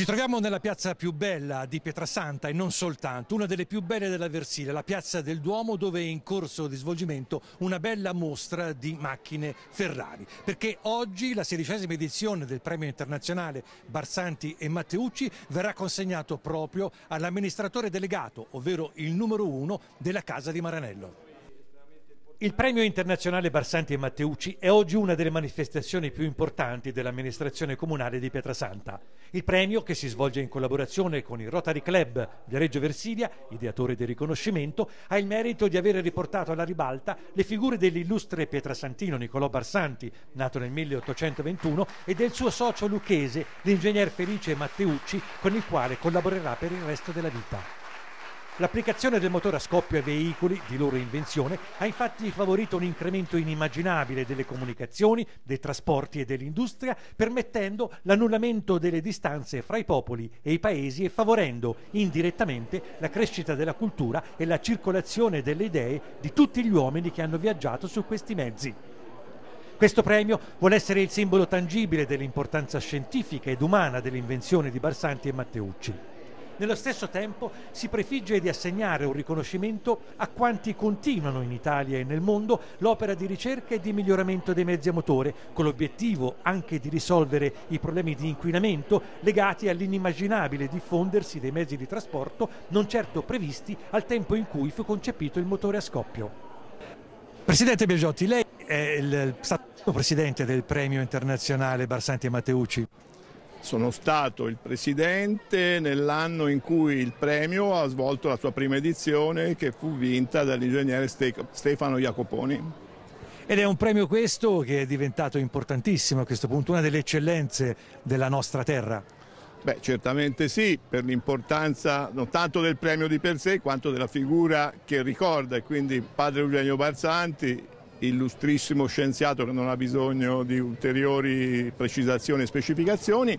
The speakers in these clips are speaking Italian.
Ci troviamo nella piazza più bella di Pietrasanta e non soltanto, una delle più belle della Versilia, la piazza del Duomo dove è in corso di svolgimento una bella mostra di macchine Ferrari, perché oggi la sedicesima edizione del premio internazionale Barsanti e Matteucci verrà consegnato proprio all'amministratore delegato, ovvero il numero uno della casa di Maranello. Il premio internazionale Barsanti e Matteucci è oggi una delle manifestazioni più importanti dell'amministrazione comunale di Pietrasanta. Il premio, che si svolge in collaborazione con il Rotary Club di Reggio Versilia, ideatore del riconoscimento, ha il merito di avere riportato alla ribalta le figure dell'illustre pietrasantino Niccolò Barsanti, nato nel 1821, e del suo socio lucchese, l'ingegner Felice Matteucci, con il quale collaborerà per il resto della vita. L'applicazione del motore a scoppio ai veicoli, di loro invenzione, ha infatti favorito un incremento inimmaginabile delle comunicazioni, dei trasporti e dell'industria, permettendo l'annullamento delle distanze fra i popoli e i paesi e favorendo indirettamente la crescita della cultura e la circolazione delle idee di tutti gli uomini che hanno viaggiato su questi mezzi. Questo premio vuole essere il simbolo tangibile dell'importanza scientifica ed umana dell'invenzione di Barsanti e Matteucci. Nello stesso tempo si prefigge di assegnare un riconoscimento a quanti continuano in Italia e nel mondo l'opera di ricerca e di miglioramento dei mezzi a motore, con l'obiettivo anche di risolvere i problemi di inquinamento legati all'inimmaginabile diffondersi dei mezzi di trasporto non certo previsti al tempo in cui fu concepito il motore a scoppio. Presidente Biagiotti, lei è il, stato presidente del premio internazionale Barsanti e Matteucci. Sono stato il presidente nell'anno in cui il premio ha svolto la sua prima edizione che fu vinta dall'ingegnere Stefano Jacoponi. Ed è un premio questo che è diventato importantissimo a questo punto, una delle eccellenze della nostra terra. Beh, certamente sì, per l'importanza non tanto del premio di per sé quanto della figura che ricorda, e quindi padre Eugenio Barzanti, illustrissimo scienziato che non ha bisogno di ulteriori precisazioni e specificazioni,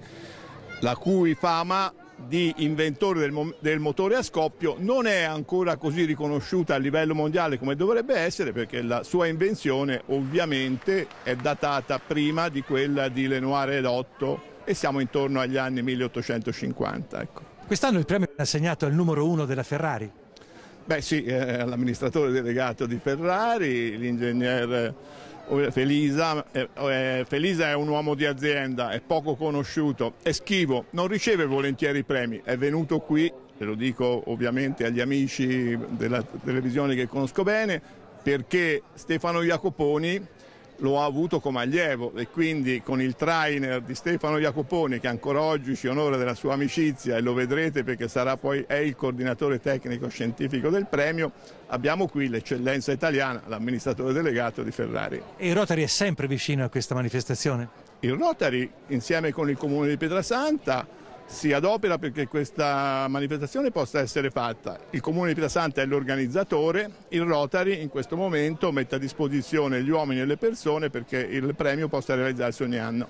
la cui fama di inventore del, mo del, motore a scoppio non è ancora così riconosciuta a livello mondiale come dovrebbe essere perché la sua invenzione ovviamente è datata prima di quella di Lenoir Edotto e siamo intorno agli anni 1850. Ecco. Quest'anno il premio è assegnato al numero uno della Ferrari. Beh sì, eh, eh l'amministratore delegato di Ferrari, l'ingegnere eh, Felisa, eh, Felisa è un uomo di azienda, è poco conosciuto, è schivo, non riceve volentieri premi, è venuto qui, ve lo dico ovviamente agli amici della televisione che conosco bene, perché Stefano Jacoponi lo ha avuto come allievo e quindi con il trainer di Stefano Jacoponi che ancora oggi ci onora della sua amicizia e lo vedrete perché sarà poi è il coordinatore tecnico scientifico del premio, abbiamo qui l'eccellenza italiana, l'amministratore delegato di Ferrari. E il Rotary è sempre vicino a questa manifestazione? Il Rotary insieme con il comune di Pietrasanta si adopera perché questa manifestazione possa essere fatta. Il Comune di Pietrasanta è l'organizzatore, il Rotary in questo momento mette a disposizione gli uomini e le persone perché il premio possa realizzarsi ogni anno.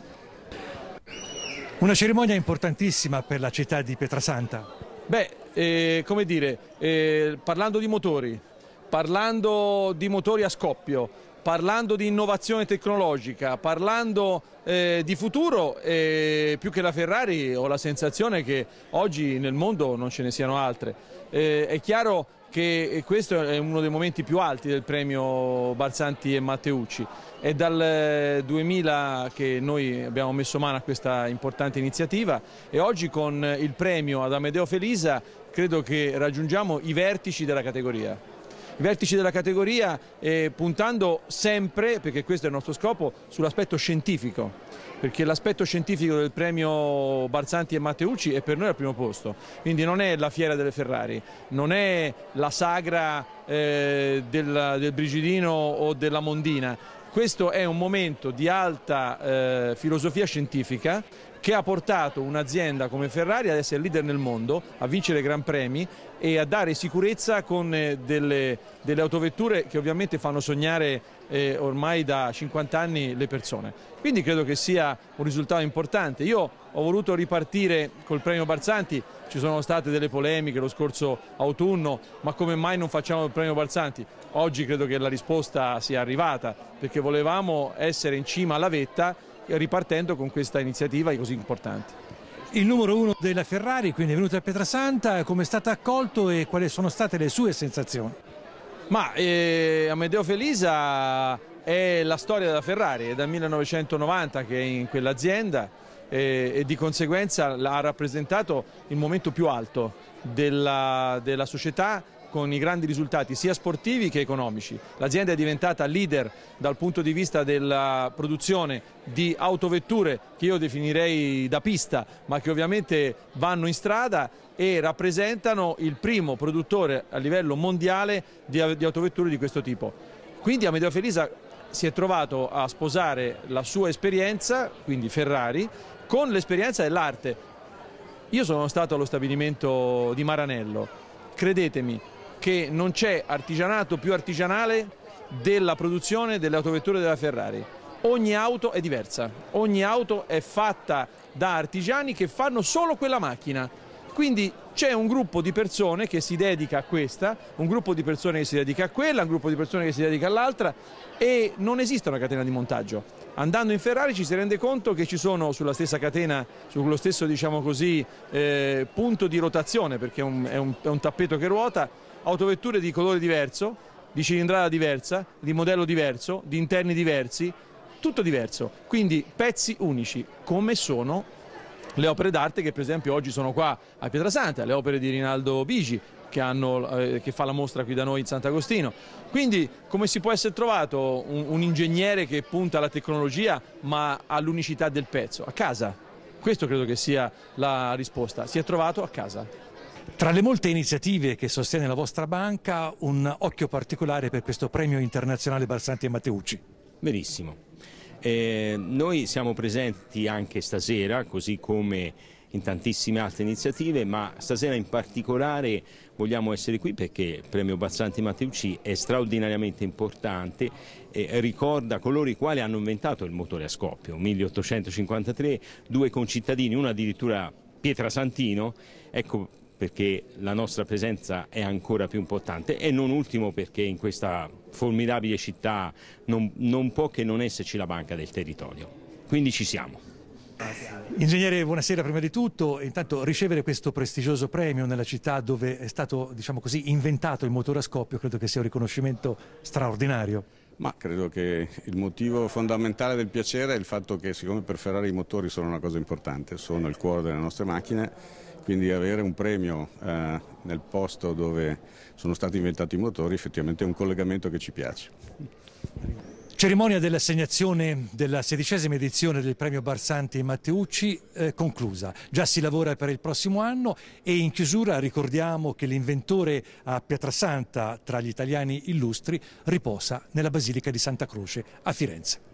Una cerimonia importantissima per la città di Pietrasanta. Beh, eh, come dire, eh, parlando di motori, parlando di motori a scoppio, parlando di innovazione tecnologica, parlando eh, di futuro, eh, più che la Ferrari ho la sensazione che oggi nel mondo non ce ne siano altre. Eh, è chiaro che questo è uno dei momenti più alti del premio Barzanti e Matteucci. È dal 2000 eh, che noi abbiamo messo mano a questa importante iniziativa e oggi con il premio ad Amedeo Felisa credo che raggiungiamo i vertici della categoria vertici della categoria eh, puntando sempre, perché questo è il nostro scopo, sull'aspetto scientifico, perché l'aspetto scientifico del premio Barzanti e Matteucci è per noi al primo posto, quindi non è la fiera delle Ferrari, non è la sagra eh, del, del Brigidino o della Mondina, questo è un momento di alta eh, filosofia scientifica che ha portato un'azienda come Ferrari ad essere leader nel mondo, a vincere gran premi e a dare sicurezza con eh, delle, delle, autovetture che ovviamente fanno sognare eh, ormai da 50 anni le persone. Quindi credo che sia un risultato importante. Io ho voluto ripartire col premio Barzanti ci sono state delle polemiche lo scorso autunno, ma come mai non facciamo il premio Balzanti? Oggi credo che la risposta sia arrivata, perché volevamo essere in cima alla vetta ripartendo con questa iniziativa così importante. Il numero uno della Ferrari quindi è venuto a Pietrasanta, come è stato accolto e quali sono state le sue sensazioni? Ma eh, Amedeo Felisa è la storia della Ferrari, è dal 1990 che è in quell'azienda e, eh, e di conseguenza ha rappresentato il momento più alto della, della società con i grandi risultati sia sportivi che economici. L'azienda è diventata leader dal punto di vista della produzione di autovetture che io definirei da pista ma che ovviamente vanno in strada e rappresentano il primo produttore a livello mondiale di, autovetture di questo tipo. Quindi Amedeo Felisa si è trovato a sposare la sua esperienza, quindi Ferrari, con l'esperienza dell'arte. Io sono stato allo stabilimento di Maranello, credetemi che non c'è artigianato più artigianale della produzione delle autovetture della Ferrari. Ogni auto è diversa, ogni auto è fatta da artigiani che fanno solo quella macchina. Quindi c'è un gruppo di persone che si dedica a questa, un gruppo di persone che si dedica a quella, un gruppo di persone che si dedica all'altra e non esiste una catena di montaggio andando in Ferrari ci si rende conto che ci sono sulla stessa catena, sullo stesso diciamo così, eh, punto di rotazione, perché è un, è, un, è un, tappeto che ruota, autovetture di colore diverso, di cilindrata diversa, di modello diverso, di interni diversi, tutto diverso, quindi pezzi unici, come sono le opere d'arte che per esempio oggi sono qua a Pietrasanta, le opere di Rinaldo Bigi, che, hanno, eh, che, fa la mostra qui da noi in Sant'Agostino. Quindi come si può essere trovato un, un ingegnere che punta alla tecnologia ma all'unicità del pezzo? A casa. Questo credo che sia la risposta. Si è trovato a casa. Tra le molte iniziative che sostiene la vostra banca, un occhio particolare per questo premio internazionale Balsanti e Matteucci. Benissimo. Eh, noi siamo presenti anche stasera, così come in tantissime altre iniziative, ma stasera in particolare vogliamo essere qui perché il premio Bazzanti Matteucci è straordinariamente importante e ricorda coloro i quali hanno inventato il motore a scoppio, 1853, due concittadini, uno addirittura Pietra Santino, ecco perché la nostra presenza è ancora più importante e non ultimo perché in questa formidabile città non, non può che non esserci la banca del territorio. Quindi ci siamo. Ingegnere, buonasera prima di tutto. Intanto ricevere questo prestigioso premio nella città dove è stato, diciamo così, inventato il motore a scoppio, credo che sia un riconoscimento straordinario. Ma credo che il motivo fondamentale del piacere è il fatto che siccome per Ferrari i motori sono una cosa importante, sono il cuore delle nostre macchine, quindi avere un premio eh, nel posto dove sono stati inventati i motori effettivamente è un collegamento che ci piace. Cerimonia dell'assegnazione della sedicesima edizione del premio Barsanti e Matteucci eh, conclusa. Già si lavora per il prossimo anno e in chiusura ricordiamo che l'inventore a Pietrasanta tra gli italiani illustri riposa nella Basilica di Santa Croce a Firenze.